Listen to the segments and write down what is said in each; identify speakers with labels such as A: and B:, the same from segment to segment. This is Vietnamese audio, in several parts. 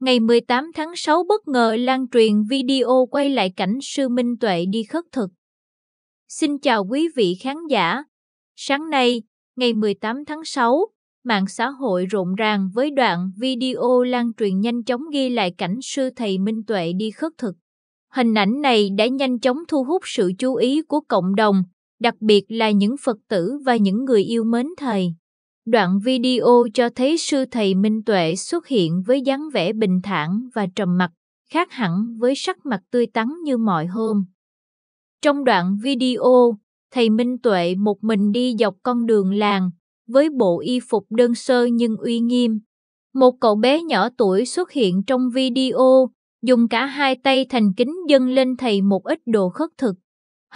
A: Ngày 18 tháng 6 bất ngờ lan truyền video quay lại cảnh sư Minh Tuệ đi khất thực. Xin chào quý vị khán giả. Sáng nay, ngày 18 tháng 6, mạng xã hội rộn ràng với đoạn video lan truyền nhanh chóng ghi lại cảnh sư thầy Minh Tuệ đi khất thực. Hình ảnh này đã nhanh chóng thu hút sự chú ý của cộng đồng, đặc biệt là những Phật tử và những người yêu mến thầy. Đoạn video cho thấy sư thầy Minh Tuệ xuất hiện với dáng vẻ bình thản và trầm mặc, khác hẳn với sắc mặt tươi tắn như mọi hôm. Trong đoạn video, thầy Minh Tuệ một mình đi dọc con đường làng, với bộ y phục đơn sơ nhưng uy nghiêm. Một cậu bé nhỏ tuổi xuất hiện trong video, dùng cả hai tay thành kính dâng lên thầy một ít đồ khất thực.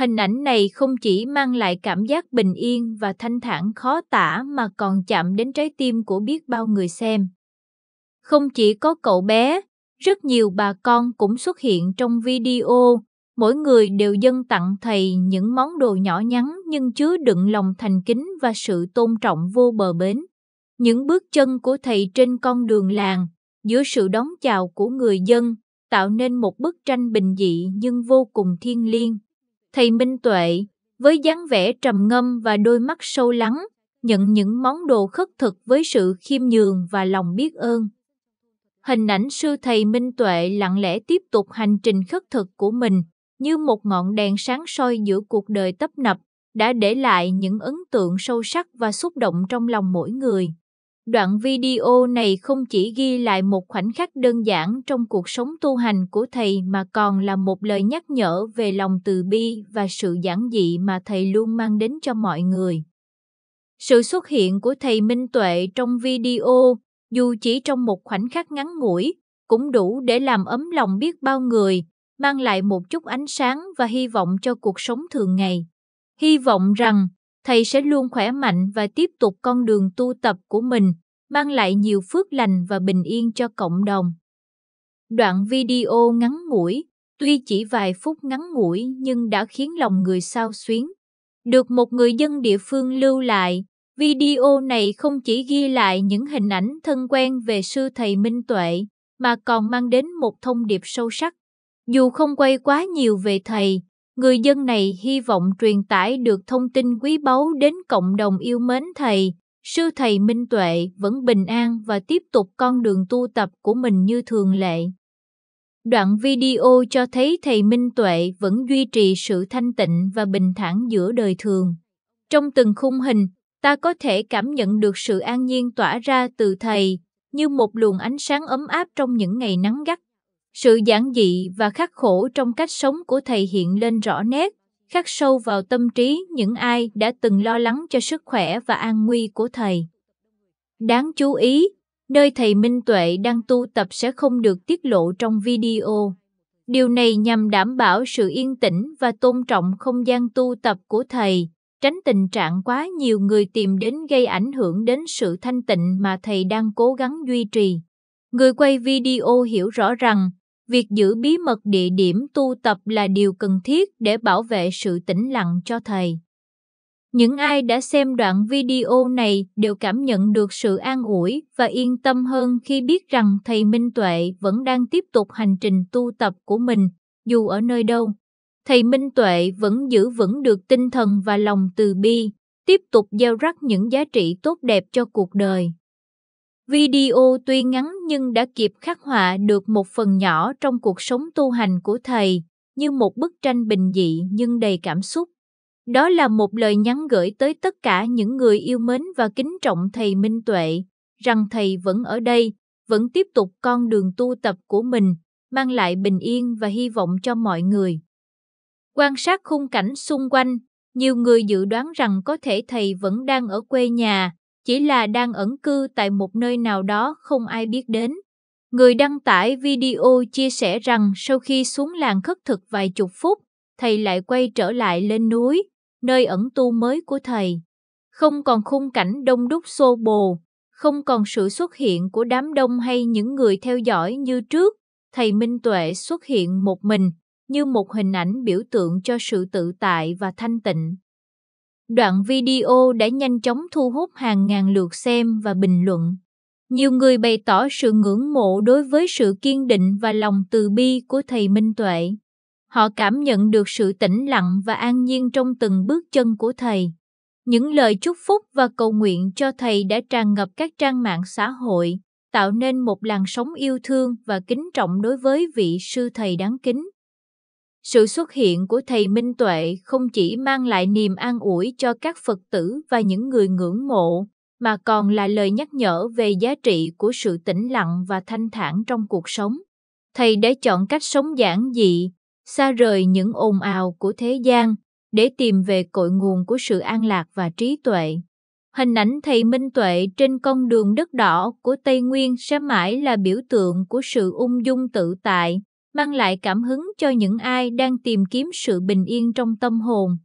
A: Hình ảnh này không chỉ mang lại cảm giác bình yên và thanh thản khó tả mà còn chạm đến trái tim của biết bao người xem. Không chỉ có cậu bé, rất nhiều bà con cũng xuất hiện trong video, mỗi người đều dâng tặng thầy những món đồ nhỏ nhắn nhưng chứa đựng lòng thành kính và sự tôn trọng vô bờ bến. Những bước chân của thầy trên con đường làng, giữa sự đón chào của người dân, tạo nên một bức tranh bình dị nhưng vô cùng thiêng liêng thầy Minh Tuệ, với dáng vẻ trầm ngâm và đôi mắt sâu lắng, nhận những món đồ khất thực với sự khiêm nhường và lòng biết ơn. Hình ảnh sư thầy Minh Tuệ lặng lẽ tiếp tục hành trình khất thực của mình, như một ngọn đèn sáng soi giữa cuộc đời tấp nập, đã để lại những ấn tượng sâu sắc và xúc động trong lòng mỗi người. Đoạn video này không chỉ ghi lại một khoảnh khắc đơn giản trong cuộc sống tu hành của thầy mà còn là một lời nhắc nhở về lòng từ bi và sự giản dị mà thầy luôn mang đến cho mọi người. Sự xuất hiện của thầy Minh Tuệ trong video, dù chỉ trong một khoảnh khắc ngắn ngủi, cũng đủ để làm ấm lòng biết bao người, mang lại một chút ánh sáng và hy vọng cho cuộc sống thường ngày. Hy vọng rằng thầy sẽ luôn khỏe mạnh và tiếp tục con đường tu tập của mình, mang lại nhiều phước lành và bình yên cho cộng đồng. Đoạn video ngắn ngủi, tuy chỉ vài phút ngắn ngủi nhưng đã khiến lòng người sao xuyến. Được một người dân địa phương lưu lại, video này không chỉ ghi lại những hình ảnh thân quen về sư thầy Minh Tuệ, mà còn mang đến một thông điệp sâu sắc. Dù không quay quá nhiều về thầy, người dân này hy vọng truyền tải được thông tin quý báu đến cộng đồng yêu mến thầy, sư thầy Minh Tuệ vẫn bình an và tiếp tục con đường tu tập của mình như thường lệ. Đoạn video cho thấy thầy Minh Tuệ vẫn duy trì sự thanh tịnh và bình thản giữa đời thường. Trong từng khung hình, ta có thể cảm nhận được sự an nhiên tỏa ra từ thầy, như một luồng ánh sáng ấm áp trong những ngày nắng gắt. Sự giản dị và khắc khổ trong cách sống của thầy hiện lên rõ nét, khắc sâu vào tâm trí những ai đã từng lo lắng cho sức khỏe và an nguy của thầy. Đáng chú ý, nơi thầy Minh Tuệ đang tu tập sẽ không được tiết lộ trong video. Điều này nhằm đảm bảo sự yên tĩnh và tôn trọng không gian tu tập của thầy, tránh tình trạng quá nhiều người tìm đến gây ảnh hưởng đến sự thanh tịnh mà thầy đang cố gắng duy trì. Người quay video hiểu rõ rằng việc giữ bí mật địa điểm tu tập là điều cần thiết để bảo vệ sự tĩnh lặng cho thầy. Những ai đã xem đoạn video này đều cảm nhận được sự an ủi và yên tâm hơn khi biết rằng thầy Minh Tuệ vẫn đang tiếp tục hành trình tu tập của mình, dù ở nơi đâu. Thầy Minh Tuệ vẫn giữ vững được tinh thần và lòng từ bi, tiếp tục gieo rắc những giá trị tốt đẹp cho cuộc đời. Video tuy ngắn nhưng đã kịp khắc họa được một phần nhỏ trong cuộc sống tu hành của thầy, như một bức tranh bình dị nhưng đầy cảm xúc. Đó là một lời nhắn gửi tới tất cả những người yêu mến và kính trọng thầy Minh Tuệ, rằng thầy vẫn ở đây, vẫn tiếp tục con đường tu tập của mình, mang lại bình yên và hy vọng cho mọi người. Quan sát khung cảnh xung quanh, nhiều người dự đoán rằng có thể thầy vẫn đang ở quê nhà, chỉ là đang ẩn cư tại một nơi nào đó không ai biết đến. Người đăng tải video chia sẻ rằng sau khi xuống làng khất thực vài chục phút, thầy lại quay trở lại lên núi, nơi ẩn tu mới của thầy. Không còn khung cảnh đông đúc xô bồ, không còn sự xuất hiện của đám đông hay những người theo dõi như trước, thầy Minh Tuệ xuất hiện một mình, như một hình ảnh biểu tượng cho sự tự tại và thanh tịnh đoạn video đã nhanh chóng thu hút hàng ngàn lượt xem và bình luận. Nhiều người bày tỏ sự ngưỡng mộ đối với sự kiên định và lòng từ bi của thầy Minh Tuệ. Họ cảm nhận được sự tĩnh lặng và an nhiên trong từng bước chân của thầy. Những lời chúc phúc và cầu nguyện cho thầy đã tràn ngập các trang mạng xã hội, tạo nên một làn sóng yêu thương và kính trọng đối với vị sư thầy đáng kính. Sự xuất hiện của thầy Minh Tuệ không chỉ mang lại niềm an ủi cho các Phật tử và những người ngưỡng mộ, mà còn là lời nhắc nhở về giá trị của sự tĩnh lặng và thanh thản trong cuộc sống. Thầy đã chọn cách sống giản dị, xa rời những ồn ào của thế gian để tìm về cội nguồn của sự an lạc và trí tuệ. Hình ảnh thầy Minh Tuệ trên con đường đất đỏ của Tây Nguyên sẽ mãi là biểu tượng của sự ung dung tự tại, mang lại cảm hứng cho những ai đang tìm kiếm sự bình yên trong tâm hồn.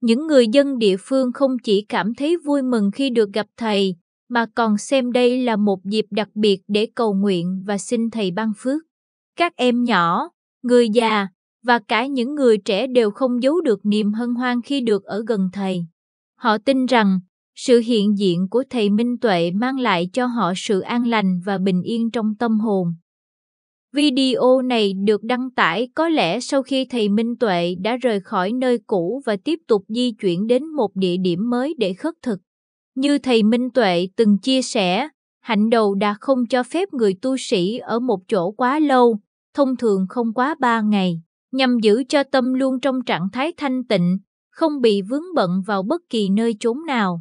A: Những người dân địa phương không chỉ cảm thấy vui mừng khi được gặp thầy, mà còn xem đây là một dịp đặc biệt để cầu nguyện và xin thầy ban phước. Các em nhỏ, người già và cả những người trẻ đều không giấu được niềm hân hoan khi được ở gần thầy. Họ tin rằng sự hiện diện của thầy Minh Tuệ mang lại cho họ sự an lành và bình yên trong tâm hồn. Video này được đăng tải có lẽ sau khi thầy Minh Tuệ đã rời khỏi nơi cũ và tiếp tục di chuyển đến một địa điểm mới để khất thực. Như thầy Minh Tuệ từng chia sẻ, hạnh đầu đã không cho phép người tu sĩ ở một chỗ quá lâu, thông thường không quá ba ngày, nhằm giữ cho tâm luôn trong trạng thái thanh tịnh, không bị vướng bận vào bất kỳ nơi chốn nào.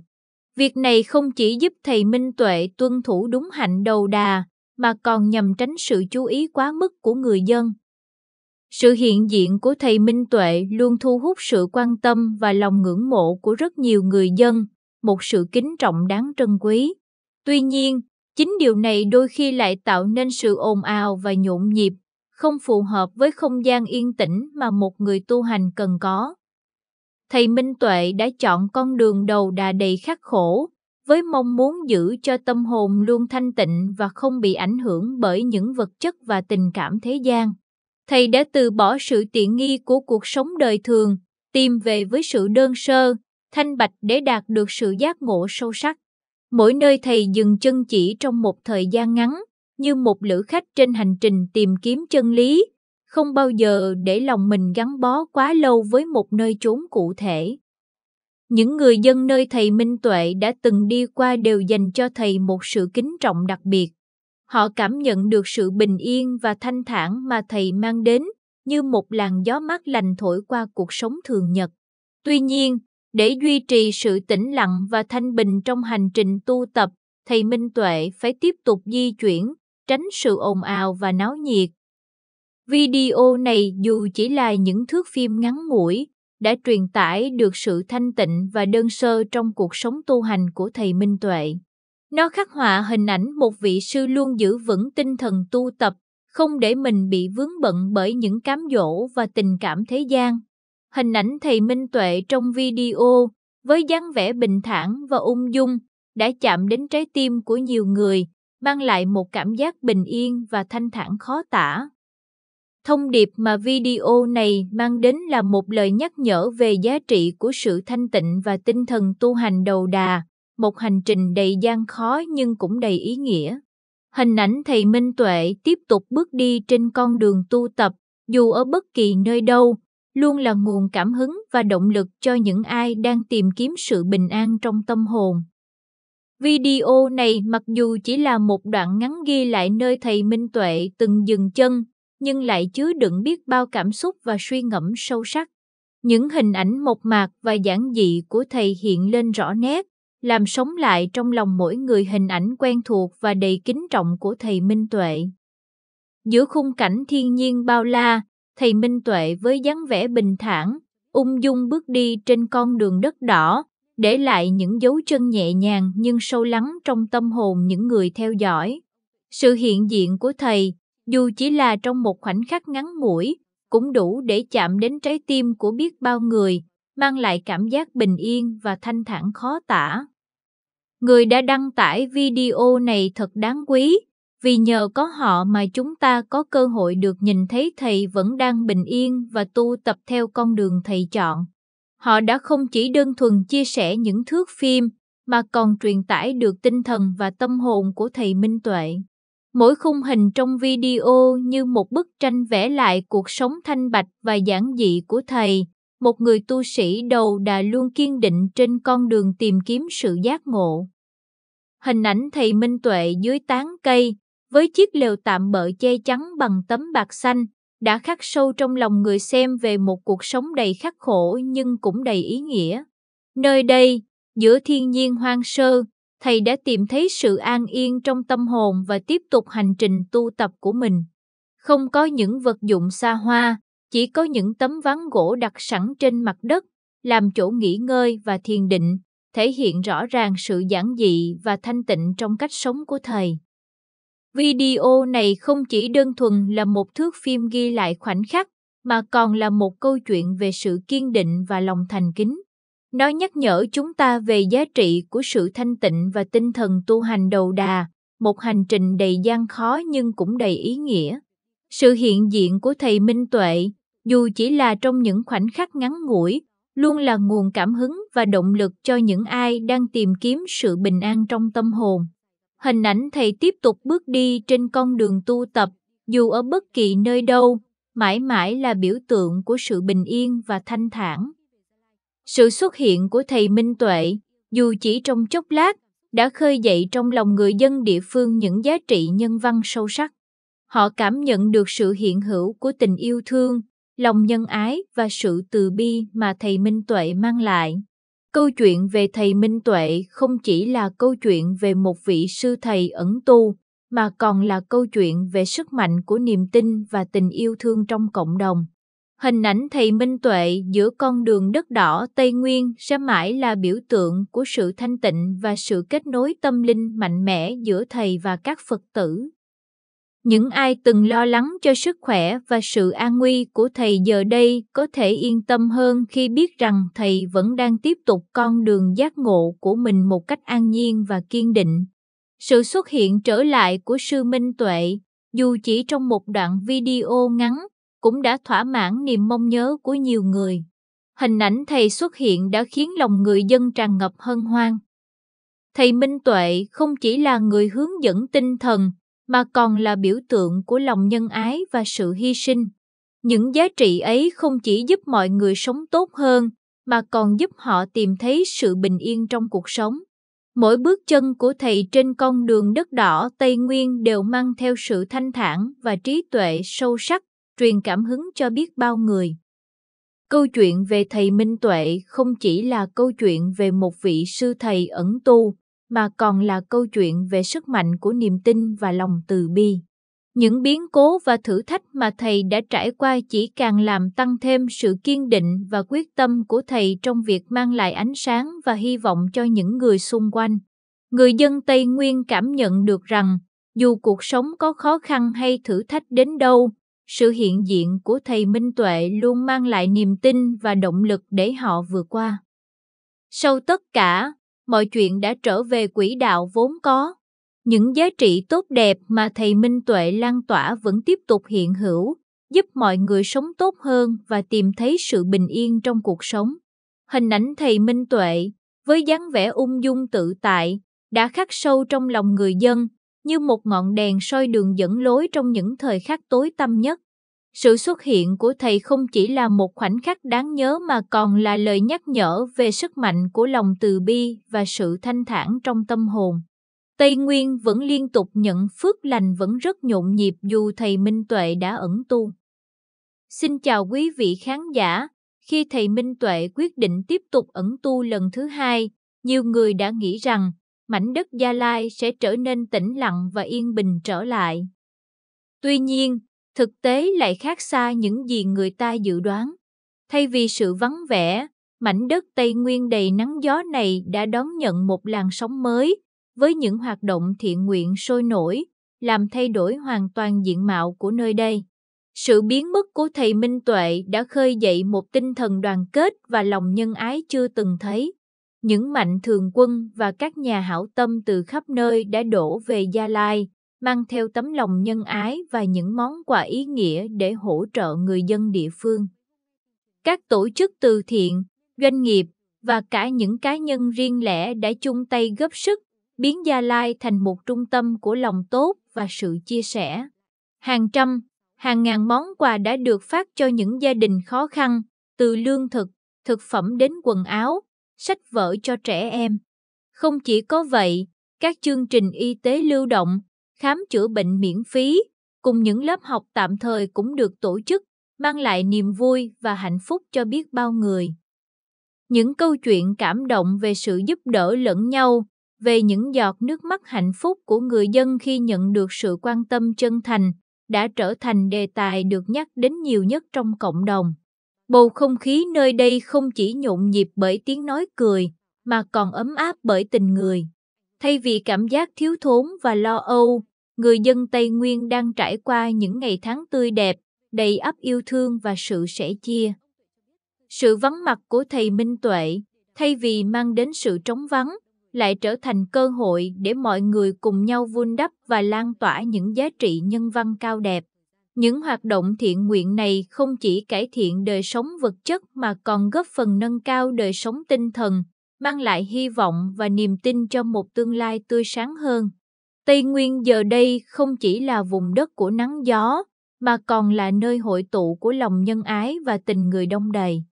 A: Việc này không chỉ giúp thầy Minh Tuệ tuân thủ đúng hạnh đầu đà, mà còn nhằm tránh sự chú ý quá mức của người dân. Sự hiện diện của thầy Minh Tuệ luôn thu hút sự quan tâm và lòng ngưỡng mộ của rất nhiều người dân, một sự kính trọng đáng trân quý. Tuy nhiên, chính điều này đôi khi lại tạo nên sự ồn ào và nhộn nhịp, không phù hợp với không gian yên tĩnh mà một người tu hành cần có. Thầy Minh Tuệ đã chọn con đường đầu đà đầy khắc khổ, với mong muốn giữ cho tâm hồn luôn thanh tịnh và không bị ảnh hưởng bởi những vật chất và tình cảm thế gian. Thầy đã từ bỏ sự tiện nghi của cuộc sống đời thường, tìm về với sự đơn sơ, thanh bạch để đạt được sự giác ngộ sâu sắc. Mỗi nơi thầy dừng chân chỉ trong một thời gian ngắn, như một lữ khách trên hành trình tìm kiếm chân lý, không bao giờ để lòng mình gắn bó quá lâu với một nơi chốn cụ thể. Những người dân nơi thầy Minh Tuệ đã từng đi qua đều dành cho thầy một sự kính trọng đặc biệt. Họ cảm nhận được sự bình yên và thanh thản mà thầy mang đến, như một làn gió mát lành thổi qua cuộc sống thường nhật. Tuy nhiên, để duy trì sự tĩnh lặng và thanh bình trong hành trình tu tập, thầy Minh Tuệ phải tiếp tục di chuyển, tránh sự ồn ào và náo nhiệt. Video này dù chỉ là những thước phim ngắn ngủi, đã truyền tải được sự thanh tịnh và đơn sơ trong cuộc sống tu hành của thầy Minh Tuệ. Nó khắc họa hình ảnh một vị sư luôn giữ vững tinh thần tu tập, không để mình bị vướng bận bởi những cám dỗ và tình cảm thế gian. Hình ảnh thầy Minh Tuệ trong video với dáng vẻ bình thản và ung dung đã chạm đến trái tim của nhiều người, mang lại một cảm giác bình yên và thanh thản khó tả. Thông điệp mà video này mang đến là một lời nhắc nhở về giá trị của sự thanh tịnh và tinh thần tu hành đầu đà, một hành trình đầy gian khó nhưng cũng đầy ý nghĩa. Hình ảnh thầy Minh Tuệ tiếp tục bước đi trên con đường tu tập, dù ở bất kỳ nơi đâu, luôn là nguồn cảm hứng và động lực cho những ai đang tìm kiếm sự bình an trong tâm hồn. Video này mặc dù chỉ là một đoạn ngắn ghi lại nơi thầy Minh Tuệ từng dừng chân, nhưng lại chứa đựng biết bao cảm xúc và suy ngẫm sâu sắc. Những hình ảnh mộc mạc và giản dị của thầy hiện lên rõ nét, làm sống lại trong lòng mỗi người hình ảnh quen thuộc và đầy kính trọng của thầy Minh Tuệ. Giữa khung cảnh thiên nhiên bao la, thầy Minh Tuệ với dáng vẻ bình thản, ung dung bước đi trên con đường đất đỏ, để lại những dấu chân nhẹ nhàng nhưng sâu lắng trong tâm hồn những người theo dõi. Sự hiện diện của thầy dù chỉ là trong một khoảnh khắc ngắn ngủi, cũng đủ để chạm đến trái tim của biết bao người, mang lại cảm giác bình yên và thanh thản khó tả. Người đã đăng tải video này thật đáng quý, vì nhờ có họ mà chúng ta có cơ hội được nhìn thấy thầy vẫn đang bình yên và tu tập theo con đường thầy chọn. Họ đã không chỉ đơn thuần chia sẻ những thước phim, mà còn truyền tải được tinh thần và tâm hồn của thầy Minh Tuệ. Mỗi khung hình trong video như một bức tranh vẽ lại cuộc sống thanh bạch và giản dị của thầy, một người tu sĩ đầu đà luôn kiên định trên con đường tìm kiếm sự giác ngộ. Hình ảnh thầy Minh Tuệ dưới tán cây, với chiếc lều tạm bợ che chắn bằng tấm bạc xanh, đã khắc sâu trong lòng người xem về một cuộc sống đầy khắc khổ nhưng cũng đầy ý nghĩa. Nơi đây, giữa thiên nhiên hoang sơ, thầy đã tìm thấy sự an yên trong tâm hồn và tiếp tục hành trình tu tập của mình. Không có những vật dụng xa hoa, chỉ có những tấm ván gỗ đặt sẵn trên mặt đất, làm chỗ nghỉ ngơi và thiền định, thể hiện rõ ràng sự giản dị và thanh tịnh trong cách sống của thầy. Video này không chỉ đơn thuần là một thước phim ghi lại khoảnh khắc, mà còn là một câu chuyện về sự kiên định và lòng thành kính. Nó nhắc nhở chúng ta về giá trị của sự thanh tịnh và tinh thần tu hành đầu đà, một hành trình đầy gian khó nhưng cũng đầy ý nghĩa. Sự hiện diện của Thầy Minh Tuệ, dù chỉ là trong những khoảnh khắc ngắn ngủi, luôn là nguồn cảm hứng và động lực cho những ai đang tìm kiếm sự bình an trong tâm hồn. Hình ảnh Thầy tiếp tục bước đi trên con đường tu tập, dù ở bất kỳ nơi đâu, mãi mãi là biểu tượng của sự bình yên và thanh thản. Sự xuất hiện của thầy Minh Tuệ, dù chỉ trong chốc lát, đã khơi dậy trong lòng người dân địa phương những giá trị nhân văn sâu sắc. Họ cảm nhận được sự hiện hữu của tình yêu thương, lòng nhân ái và sự từ bi mà thầy Minh Tuệ mang lại. Câu chuyện về thầy Minh Tuệ không chỉ là câu chuyện về một vị sư thầy ẩn tu, mà còn là câu chuyện về sức mạnh của niềm tin và tình yêu thương trong cộng đồng. Hình ảnh thầy Minh Tuệ giữa con đường đất đỏ Tây Nguyên sẽ mãi là biểu tượng của sự thanh tịnh và sự kết nối tâm linh mạnh mẽ giữa thầy và các Phật tử. Những ai từng lo lắng cho sức khỏe và sự an nguy của thầy giờ đây có thể yên tâm hơn khi biết rằng thầy vẫn đang tiếp tục con đường giác ngộ của mình một cách an nhiên và kiên định. Sự xuất hiện trở lại của sư Minh Tuệ, dù chỉ trong một đoạn video ngắn, cũng đã thỏa mãn niềm mong nhớ của nhiều người. Hình ảnh thầy xuất hiện đã khiến lòng người dân tràn ngập hân hoan. Thầy Minh Tuệ không chỉ là người hướng dẫn tinh thần, mà còn là biểu tượng của lòng nhân ái và sự hy sinh. Những giá trị ấy không chỉ giúp mọi người sống tốt hơn, mà còn giúp họ tìm thấy sự bình yên trong cuộc sống. Mỗi bước chân của thầy trên con đường đất đỏ Tây Nguyên đều mang theo sự thanh thản và trí tuệ sâu sắc truyền cảm hứng cho biết bao người. Câu chuyện về thầy Minh Tuệ không chỉ là câu chuyện về một vị sư thầy ẩn tu, mà còn là câu chuyện về sức mạnh của niềm tin và lòng từ bi. Những biến cố và thử thách mà thầy đã trải qua chỉ càng làm tăng thêm sự kiên định và quyết tâm của thầy trong việc mang lại ánh sáng và hy vọng cho những người xung quanh. Người dân Tây Nguyên cảm nhận được rằng, dù cuộc sống có khó khăn hay thử thách đến đâu, sự hiện diện của thầy Minh Tuệ luôn mang lại niềm tin và động lực để họ vượt qua. Sau tất cả, mọi chuyện đã trở về quỹ đạo vốn có. Những giá trị tốt đẹp mà thầy Minh Tuệ lan tỏa vẫn tiếp tục hiện hữu, giúp mọi người sống tốt hơn và tìm thấy sự bình yên trong cuộc sống. Hình ảnh thầy Minh Tuệ với dáng vẻ ung dung tự tại đã khắc sâu trong lòng người dân như một ngọn đèn soi đường dẫn lối trong những thời khắc tối tăm nhất. Sự xuất hiện của thầy không chỉ là một khoảnh khắc đáng nhớ mà còn là lời nhắc nhở về sức mạnh của lòng từ bi và sự thanh thản trong tâm hồn. Tây Nguyên vẫn liên tục nhận phước lành vẫn rất nhộn nhịp dù thầy Minh Tuệ đã ẩn tu. Xin chào quý vị khán giả, khi thầy Minh Tuệ quyết định tiếp tục ẩn tu lần thứ hai, nhiều người đã nghĩ rằng mảnh đất Gia Lai sẽ trở nên tĩnh lặng và yên bình trở lại. Tuy nhiên, thực tế lại khác xa những gì người ta dự đoán. Thay vì sự vắng vẻ, mảnh đất Tây Nguyên đầy nắng gió này đã đón nhận một làn sóng mới, với những hoạt động thiện nguyện sôi nổi, làm thay đổi hoàn toàn diện mạo của nơi đây. Sự biến mất của thầy Minh Tuệ đã khơi dậy một tinh thần đoàn kết và lòng nhân ái chưa từng thấy. Những mạnh thường quân và các nhà hảo tâm từ khắp nơi đã đổ về Gia Lai, mang theo tấm lòng nhân ái và những món quà ý nghĩa để hỗ trợ người dân địa phương. Các tổ chức từ thiện, doanh nghiệp và cả những cá nhân riêng lẻ đã chung tay góp sức biến Gia Lai thành một trung tâm của lòng tốt và sự chia sẻ. Hàng trăm, hàng ngàn món quà đã được phát cho những gia đình khó khăn, từ lương thực, thực phẩm đến quần áo, sách vở cho trẻ em. Không chỉ có vậy, các chương trình y tế lưu động, khám chữa bệnh miễn phí cùng những lớp học tạm thời cũng được tổ chức, mang lại niềm vui và hạnh phúc cho biết bao người. Những câu chuyện cảm động về sự giúp đỡ lẫn nhau, về những giọt nước mắt hạnh phúc của người dân khi nhận được sự quan tâm chân thành đã trở thành đề tài được nhắc đến nhiều nhất trong cộng đồng. Bầu không khí nơi đây không chỉ nhộn nhịp bởi tiếng nói cười, mà còn ấm áp bởi tình người. Thay vì cảm giác thiếu thốn và lo âu, người dân Tây Nguyên đang trải qua những ngày tháng tươi đẹp, đầy ắp yêu thương và sự sẻ chia. Sự vắng mặt của thầy Minh Tuệ, thay vì mang đến sự trống vắng, lại trở thành cơ hội để mọi người cùng nhau vun đắp và lan tỏa những giá trị nhân văn cao đẹp. Những hoạt động thiện nguyện này không chỉ cải thiện đời sống vật chất mà còn góp phần nâng cao đời sống tinh thần, mang lại hy vọng và niềm tin cho một tương lai tươi sáng hơn. Tây Nguyên giờ đây không chỉ là vùng đất của nắng gió, mà còn là nơi hội tụ của lòng nhân ái và tình người đông đầy.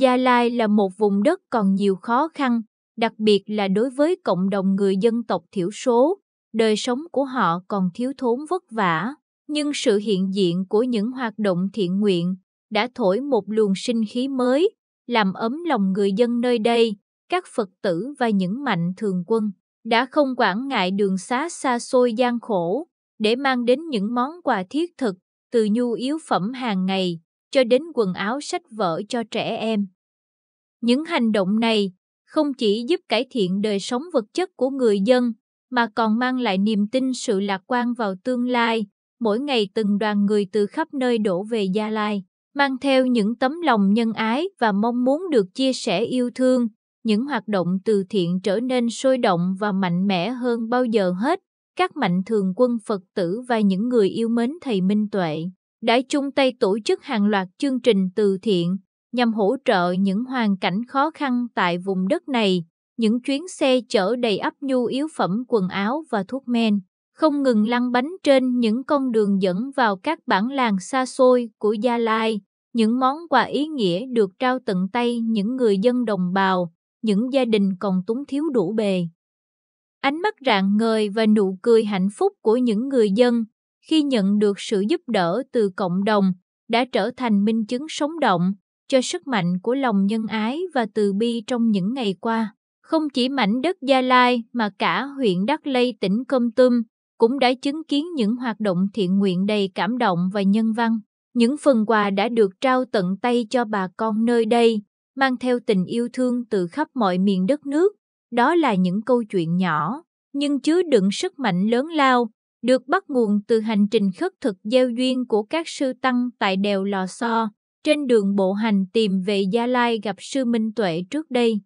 A: Gia Lai là một vùng đất còn nhiều khó khăn, đặc biệt là đối với cộng đồng người dân tộc thiểu số, đời sống của họ còn thiếu thốn vất vả nhưng sự hiện diện của những hoạt động thiện nguyện đã thổi một luồng sinh khí mới, làm ấm lòng người dân nơi đây, các Phật tử và những mạnh thường quân đã không quản ngại đường xá xa xôi gian khổ để mang đến những món quà thiết thực từ nhu yếu phẩm hàng ngày cho đến quần áo sách vở cho trẻ em. Những hành động này không chỉ giúp cải thiện đời sống vật chất của người dân mà còn mang lại niềm tin sự lạc quan vào tương lai mỗi ngày từng đoàn người từ khắp nơi đổ về Gia Lai, mang theo những tấm lòng nhân ái và mong muốn được chia sẻ yêu thương, những hoạt động từ thiện trở nên sôi động và mạnh mẽ hơn bao giờ hết. Các mạnh thường quân Phật tử và những người yêu mến thầy Minh Tuệ đã chung tay tổ chức hàng loạt chương trình từ thiện nhằm hỗ trợ những hoàn cảnh khó khăn tại vùng đất này, những chuyến xe chở đầy ắp nhu yếu phẩm quần áo và thuốc men không ngừng lăn bánh trên những con đường dẫn vào các bản làng xa xôi của Gia Lai. Những món quà ý nghĩa được trao tận tay những người dân đồng bào, những gia đình còn túng thiếu đủ bề. Ánh mắt rạng ngời và nụ cười hạnh phúc của những người dân khi nhận được sự giúp đỡ từ cộng đồng đã trở thành minh chứng sống động cho sức mạnh của lòng nhân ái và từ bi trong những ngày qua. Không chỉ mảnh đất Gia Lai mà cả huyện Đắc Lây tỉnh Công Tum cũng đã chứng kiến những hoạt động thiện nguyện đầy cảm động và nhân văn. Những phần quà đã được trao tận tay cho bà con nơi đây, mang theo tình yêu thương từ khắp mọi miền đất nước. Đó là những câu chuyện nhỏ, nhưng chứa đựng sức mạnh lớn lao, được bắt nguồn từ hành trình khất thực gieo duyên của các sư tăng tại đèo Lò Xo, trên đường bộ hành tìm về Gia Lai gặp sư Minh Tuệ trước đây.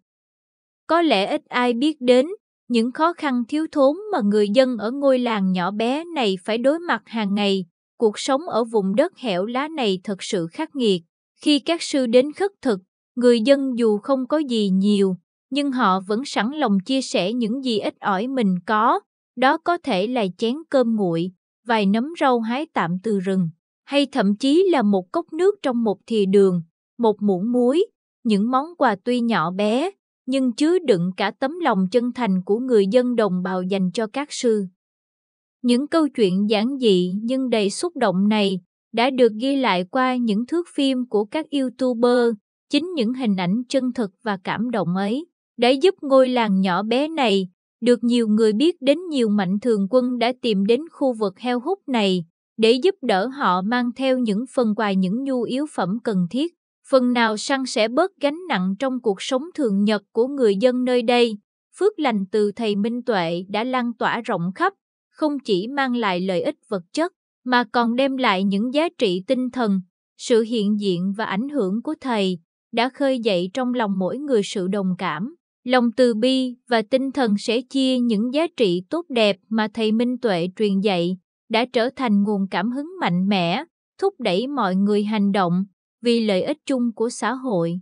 A: Có lẽ ít ai biết đến, những khó khăn thiếu thốn mà người dân ở ngôi làng nhỏ bé này phải đối mặt hàng ngày, cuộc sống ở vùng đất hẻo lánh này thật sự khắc nghiệt. Khi các sư đến khất thực, người dân dù không có gì nhiều, nhưng họ vẫn sẵn lòng chia sẻ những gì ít ỏi mình có, đó có thể là chén cơm nguội, vài nấm rau hái tạm từ rừng, hay thậm chí là một cốc nước trong một thìa đường, một muỗng muối, những món quà tuy nhỏ bé nhưng chứa đựng cả tấm lòng chân thành của người dân đồng bào dành cho các sư. Những câu chuyện giản dị nhưng đầy xúc động này đã được ghi lại qua những thước phim của các YouTuber, chính những hình ảnh chân thực và cảm động ấy đã giúp ngôi làng nhỏ bé này được nhiều người biết đến nhiều mạnh thường quân đã tìm đến khu vực heo hút này để giúp đỡ họ mang theo những phần quà những nhu yếu phẩm cần thiết phần nào săn sẽ bớt gánh nặng trong cuộc sống thường nhật của người dân nơi đây. Phước lành từ thầy Minh Tuệ đã lan tỏa rộng khắp, không chỉ mang lại lợi ích vật chất, mà còn đem lại những giá trị tinh thần. Sự hiện diện và ảnh hưởng của thầy đã khơi dậy trong lòng mỗi người sự đồng cảm, lòng từ bi và tinh thần sẻ chia những giá trị tốt đẹp mà thầy Minh Tuệ truyền dạy đã trở thành nguồn cảm hứng mạnh mẽ, thúc đẩy mọi người hành động vì lợi ích chung của xã hội.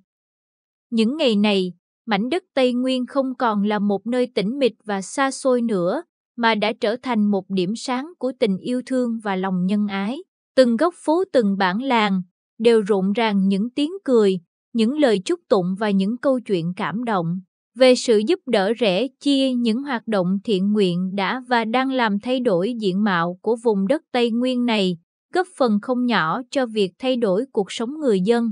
A: Những ngày này, mảnh đất Tây Nguyên không còn là một nơi tĩnh mịch và xa xôi nữa, mà đã trở thành một điểm sáng của tình yêu thương và lòng nhân ái. Từng góc phố từng bản làng đều rộn ràng những tiếng cười, những lời chúc tụng và những câu chuyện cảm động về sự giúp đỡ rẻ chia những hoạt động thiện nguyện đã và đang làm thay đổi diện mạo của vùng đất Tây Nguyên này góp phần không nhỏ cho việc thay đổi cuộc sống người dân.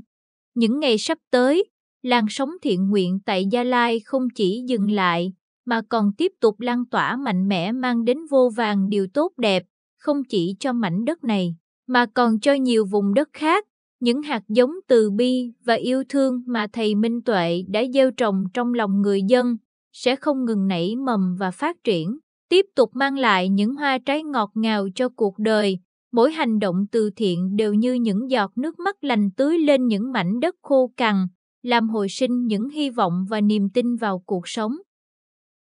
A: Những ngày sắp tới, làn sóng thiện nguyện tại Gia Lai không chỉ dừng lại, mà còn tiếp tục lan tỏa mạnh mẽ mang đến vô vàng điều tốt đẹp, không chỉ cho mảnh đất này, mà còn cho nhiều vùng đất khác. Những hạt giống từ bi và yêu thương mà thầy Minh Tuệ đã gieo trồng trong lòng người dân sẽ không ngừng nảy mầm và phát triển, tiếp tục mang lại những hoa trái ngọt ngào cho cuộc đời mỗi hành động từ thiện đều như những giọt nước mắt lành tưới lên những mảnh đất khô cằn, làm hồi sinh những hy vọng và niềm tin vào cuộc sống.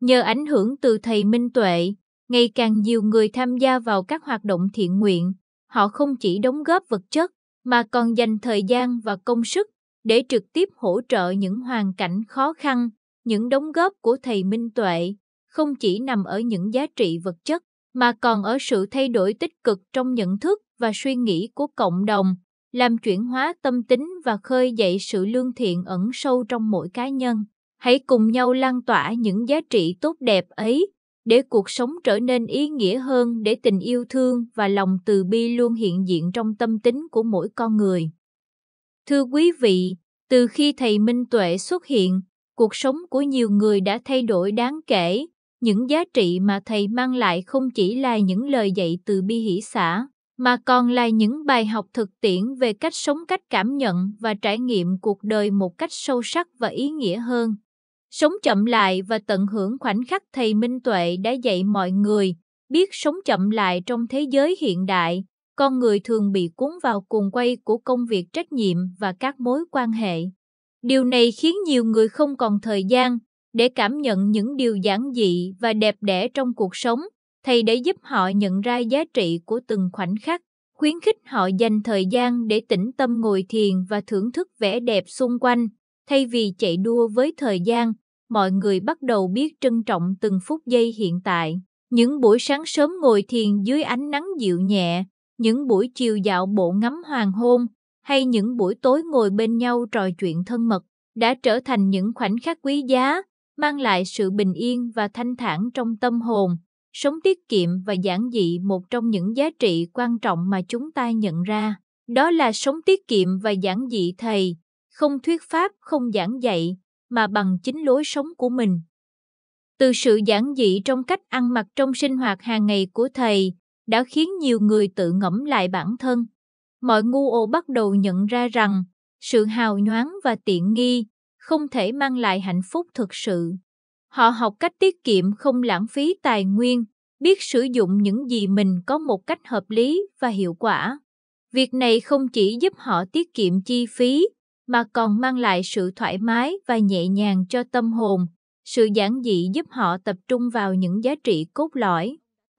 A: Nhờ ảnh hưởng từ thầy Minh Tuệ, ngày càng nhiều người tham gia vào các hoạt động thiện nguyện, họ không chỉ đóng góp vật chất mà còn dành thời gian và công sức để trực tiếp hỗ trợ những hoàn cảnh khó khăn, những đóng góp của thầy Minh Tuệ không chỉ nằm ở những giá trị vật chất mà còn ở sự thay đổi tích cực trong nhận thức và suy nghĩ của cộng đồng, làm chuyển hóa tâm tính và khơi dậy sự lương thiện ẩn sâu trong mỗi cá nhân. Hãy cùng nhau lan tỏa những giá trị tốt đẹp ấy để cuộc sống trở nên ý nghĩa hơn, để tình yêu thương và lòng từ bi luôn hiện diện trong tâm tính của mỗi con người. Thưa quý vị, từ khi thầy Minh Tuệ xuất hiện, cuộc sống của nhiều người đã thay đổi đáng kể những giá trị mà thầy mang lại không chỉ là những lời dạy từ bi hỷ xã, mà còn là những bài học thực tiễn về cách sống cách cảm nhận và trải nghiệm cuộc đời một cách sâu sắc và ý nghĩa hơn. Sống chậm lại và tận hưởng khoảnh khắc thầy Minh Tuệ đã dạy mọi người, biết sống chậm lại trong thế giới hiện đại, con người thường bị cuốn vào cuồng quay của công việc trách nhiệm và các mối quan hệ. Điều này khiến nhiều người không còn thời gian để cảm nhận những điều giản dị và đẹp đẽ trong cuộc sống thầy đã giúp họ nhận ra giá trị của từng khoảnh khắc khuyến khích họ dành thời gian để tĩnh tâm ngồi thiền và thưởng thức vẻ đẹp xung quanh thay vì chạy đua với thời gian mọi người bắt đầu biết trân trọng từng phút giây hiện tại những buổi sáng sớm ngồi thiền dưới ánh nắng dịu nhẹ những buổi chiều dạo bộ ngắm hoàng hôn hay những buổi tối ngồi bên nhau trò chuyện thân mật đã trở thành những khoảnh khắc quý giá mang lại sự bình yên và thanh thản trong tâm hồn. Sống tiết kiệm và giản dị một trong những giá trị quan trọng mà chúng ta nhận ra, đó là sống tiết kiệm và giản dị thầy, không thuyết pháp, không giảng dạy, mà bằng chính lối sống của mình. Từ sự giản dị trong cách ăn mặc trong sinh hoạt hàng ngày của thầy đã khiến nhiều người tự ngẫm lại bản thân. Mọi ngu ô bắt đầu nhận ra rằng sự hào nhoáng và tiện nghi không thể mang lại hạnh phúc thực sự. Họ học cách tiết kiệm không lãng phí tài nguyên, biết sử dụng những gì mình có một cách hợp lý và hiệu quả. Việc này không chỉ giúp họ tiết kiệm chi phí, mà còn mang lại sự thoải mái và nhẹ nhàng cho tâm hồn. Sự giản dị giúp họ tập trung vào những giá trị cốt lõi,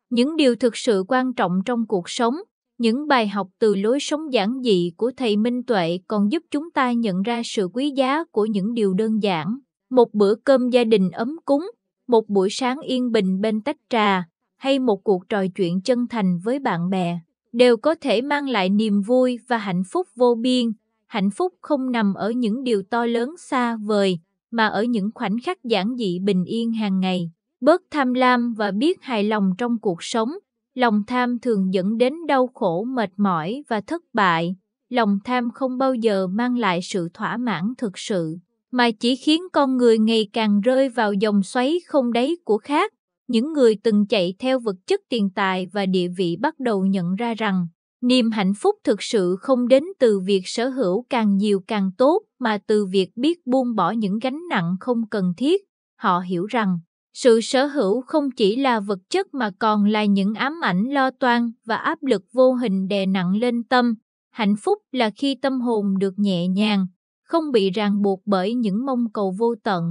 A: những điều thực sự quan trọng trong cuộc sống những bài học từ lối sống giản dị của thầy Minh Tuệ còn giúp chúng ta nhận ra sự quý giá của những điều đơn giản. Một bữa cơm gia đình ấm cúng, một buổi sáng yên bình bên tách trà, hay một cuộc trò chuyện chân thành với bạn bè, đều có thể mang lại niềm vui và hạnh phúc vô biên. Hạnh phúc không nằm ở những điều to lớn xa vời, mà ở những khoảnh khắc giản dị bình yên hàng ngày. Bớt tham lam và biết hài lòng trong cuộc sống lòng tham thường dẫn đến đau khổ mệt mỏi và thất bại lòng tham không bao giờ mang lại sự thỏa mãn thực sự mà chỉ khiến con người ngày càng rơi vào dòng xoáy không đáy của khác những người từng chạy theo vật chất tiền tài và địa vị bắt đầu nhận ra rằng niềm hạnh phúc thực sự không đến từ việc sở hữu càng nhiều càng tốt mà từ việc biết buông bỏ những gánh nặng không cần thiết họ hiểu rằng sự sở hữu không chỉ là vật chất mà còn là những ám ảnh lo toan và áp lực vô hình đè nặng lên tâm. Hạnh phúc là khi tâm hồn được nhẹ nhàng, không bị ràng buộc bởi những mong cầu vô tận,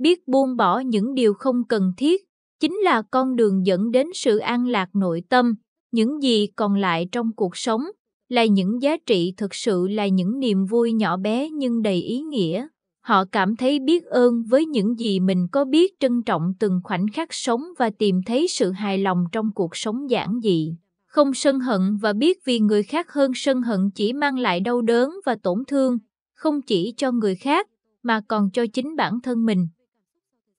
A: biết buông bỏ những điều không cần thiết, chính là con đường dẫn đến sự an lạc nội tâm. Những gì còn lại trong cuộc sống là những giá trị thực sự là những niềm vui nhỏ bé nhưng đầy ý nghĩa họ cảm thấy biết ơn với những gì mình có biết trân trọng từng khoảnh khắc sống và tìm thấy sự hài lòng trong cuộc sống giản dị không sân hận và biết vì người khác hơn sân hận chỉ mang lại đau đớn và tổn thương không chỉ cho người khác mà còn cho chính bản thân mình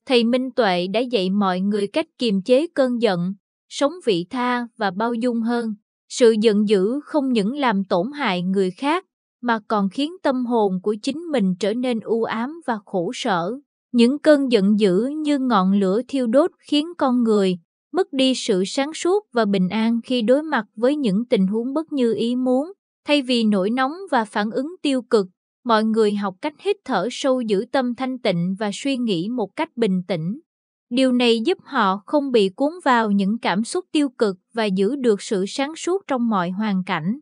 A: thầy minh tuệ đã dạy mọi người cách kiềm chế cơn giận sống vị tha và bao dung hơn sự giận dữ không những làm tổn hại người khác mà còn khiến tâm hồn của chính mình trở nên u ám và khổ sở. Những cơn giận dữ như ngọn lửa thiêu đốt khiến con người mất đi sự sáng suốt và bình an khi đối mặt với những tình huống bất như ý muốn. Thay vì nổi nóng và phản ứng tiêu cực, mọi người học cách hít thở sâu giữ tâm thanh tịnh và suy nghĩ một cách bình tĩnh. Điều này giúp họ không bị cuốn vào những cảm xúc tiêu cực và giữ được sự sáng suốt trong mọi hoàn cảnh.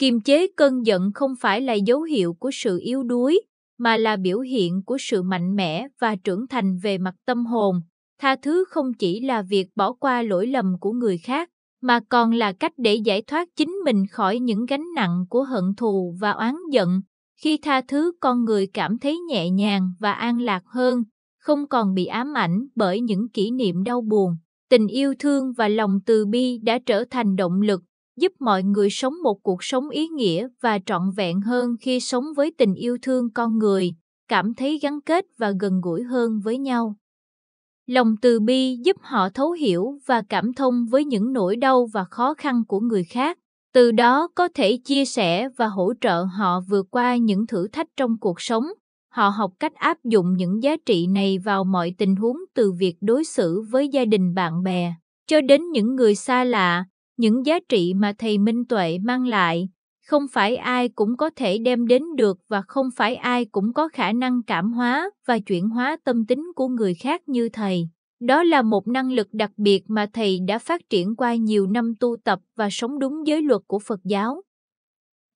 A: Kiềm chế cơn giận không phải là dấu hiệu của sự yếu đuối, mà là biểu hiện của sự mạnh mẽ và trưởng thành về mặt tâm hồn. Tha thứ không chỉ là việc bỏ qua lỗi lầm của người khác, mà còn là cách để giải thoát chính mình khỏi những gánh nặng của hận thù và oán giận. Khi tha thứ con người cảm thấy nhẹ nhàng và an lạc hơn, không còn bị ám ảnh bởi những kỷ niệm đau buồn. Tình yêu thương và lòng từ bi đã trở thành động lực giúp mọi người sống một cuộc sống ý nghĩa và trọn vẹn hơn khi sống với tình yêu thương con người, cảm thấy gắn kết và gần gũi hơn với nhau. Lòng từ bi giúp họ thấu hiểu và cảm thông với những nỗi đau và khó khăn của người khác, từ đó có thể chia sẻ và hỗ trợ họ vượt qua những thử thách trong cuộc sống. Họ học cách áp dụng những giá trị này vào mọi tình huống từ việc đối xử với gia đình bạn bè cho đến những người xa lạ những giá trị mà thầy Minh Tuệ mang lại, không phải ai cũng có thể đem đến được và không phải ai cũng có khả năng cảm hóa và chuyển hóa tâm tính của người khác như thầy. Đó là một năng lực đặc biệt mà thầy đã phát triển qua nhiều năm tu tập và sống đúng giới luật của Phật giáo.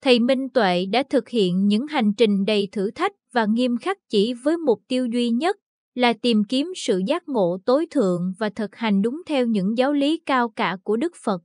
A: Thầy Minh Tuệ đã thực hiện những hành trình đầy thử thách và nghiêm khắc chỉ với mục tiêu duy nhất là tìm kiếm sự giác ngộ tối thượng và thực hành đúng theo những giáo lý cao cả của Đức Phật.